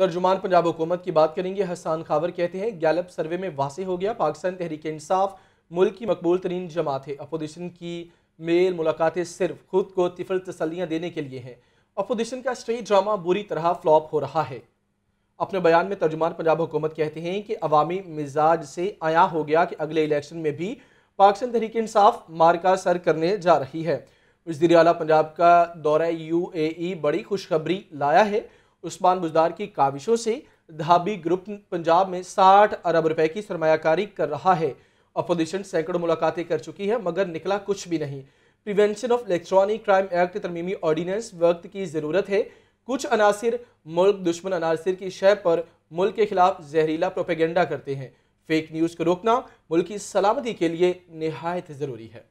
तर्जुमान पंजाब हुकूमत की बात करेंगे हसान खावर कहते हैं गैलप सर्वे में वासी हो गया पाकिस्तान तहरीक इंसाफ मुल्क की मकबूल तरीन जमात है अपोजिशन की मेल मुलाकातें सिर्फ खुद को तिफल तसलियाँ देने के लिए हैं अपोजिशन का स्टेज ड्रामा बुरी तरह फ्लॉप हो रहा है अपने बयान में तर्जुमान पंजाब हुकूमत कहते हैं कि अवामी मिजाज से आया हो गया कि अगले इलेक्शन में भी पाकिस्तान तहरीक इंसाफ मारका सर करने जा रही है वजीर अला पंजाब का दौरा यू ए बड़ी खुशखबरी लाया है उस्मान बुजदार की काविशों से धाबी ग्रुप पंजाब में 60 अरब रुपए की सरमाकारी कर रहा है अपोजिशन सैकड़ों मुलाकातें कर चुकी है मगर निकला कुछ भी नहीं prevention of electronic crime act तरमीमी ऑर्डिनेंस वक्त की ज़रूरत है कुछ अनासर मुल्क दुश्मन अनासर की शय पर मुल्क के खिलाफ जहरीला प्रोपेगेंडा करते हैं फेक न्यूज़ को रोकना मुल्क की सलामती के लिए नहायत ज़रूरी है